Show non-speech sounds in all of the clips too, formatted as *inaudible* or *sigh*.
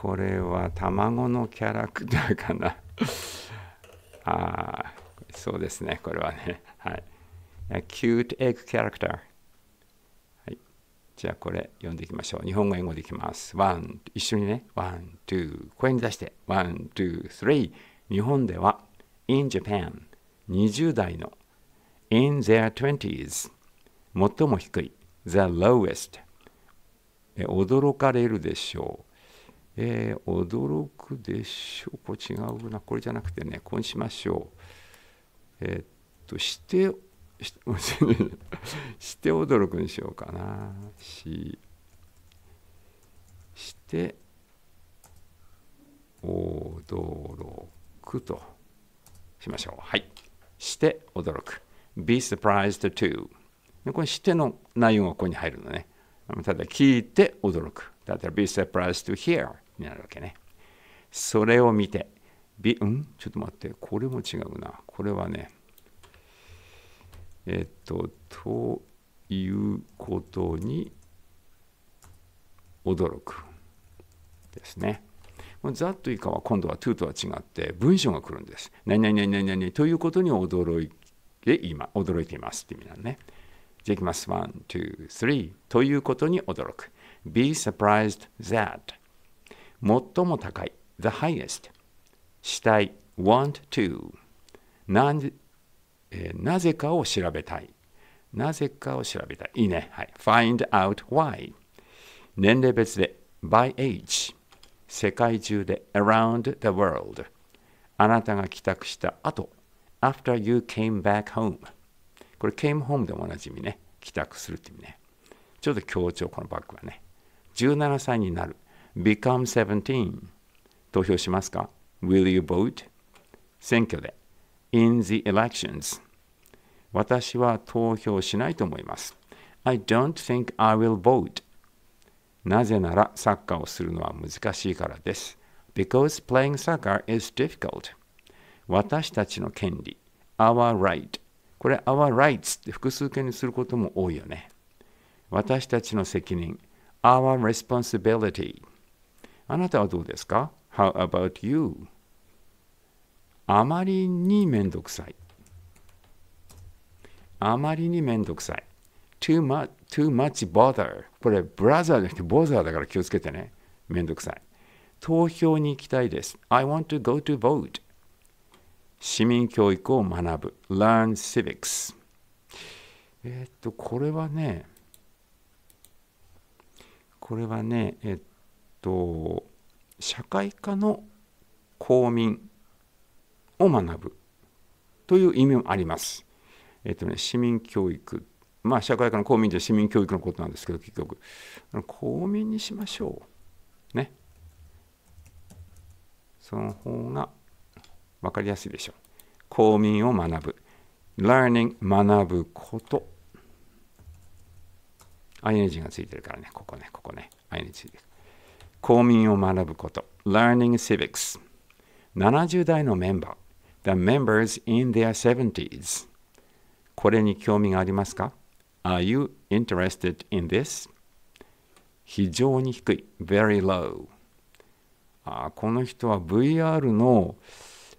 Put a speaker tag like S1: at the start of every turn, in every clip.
S1: これは卵のキャラクターかな *laughs* ああ、そうですね、これはね。はい。Cute egg character はい。じゃあこれ読んでいきましょう。日本語、英語でいきます。ワン、一緒にね。ワン、ツー、声に出して。ワン、ツー、スリー。日本では、in Japan、20代の、in their twenties、最も低い、the lowest。驚かれるでしょう。えー、驚くでしょう。これ違うな。これじゃなくてね、こうしましょう。えー、っと、して、し *laughs* して驚くにしようかな。し、して、驚くとしましょう。はい。して驚く。be surprised to. これしての内容がここに入るのね。ただ聞いて驚く。that be surprised to hear になるわけね。それを見て、びうんちょっと待って、これも違うな。これはね、えっと、ということに驚くですね。ざっと以下は今度は to とは違って文章が来るんです。何々何々何ということに驚いて今驚いていますって意味なのね。じゃあいきます。1、2、3ということに驚く。be surprised that 最も高い the highest したい want to な,、えー、なぜかを調べたいなぜかを調べたいいいね、はい、find out why 年齢別で by age 世界中で around the world あなたが帰宅した後 after you came back home これ came home でもおなじみね帰宅するって意味ねちょっと強調このバッグはね17歳になる。Become 17投票しますか ?Will you vote? 選挙で。In the elections 私は投票しないと思います。I don't think I will vote なぜならサッカーをするのは難しいからです。Because playing soccer is difficult 私たちの権利。Our right これ our rights って複数形にすることも多いよね。私たちの責任。our responsibility あなたはどうですか ?How about you? あまりにめんどくさい。あまりにめんどくさい。too much, too much bother これ、ブラザーじゃなくてボーザーだから気をつけてね。めんどくさい。投票に行きたいです。I want to go to vote 市民教育を学ぶ。learn civics えっと、これはね、これはねえっと社会科の公民を学ぶという意味もあります。えっとね、市民教育まあ社会科の公民じゃ市民教育のことなんですけど結局公民にしましょう。ね。その方が分かりやすいでしょう。公民を学ぶ。learning 学ぶこと。ING がついてるからね、ここね、ここね、ING つ公民を学ぶこと、Learning Civics。70代のメンバー、The members in their 70s。これに興味がありますか ?Are you interested in this? 非常に低い、very low。あこの人は VR の、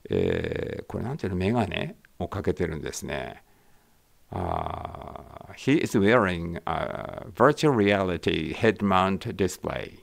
S1: えー、これなんていうの、メガネをかけてるんですね。あ he is wearing a virtual reality head mount display.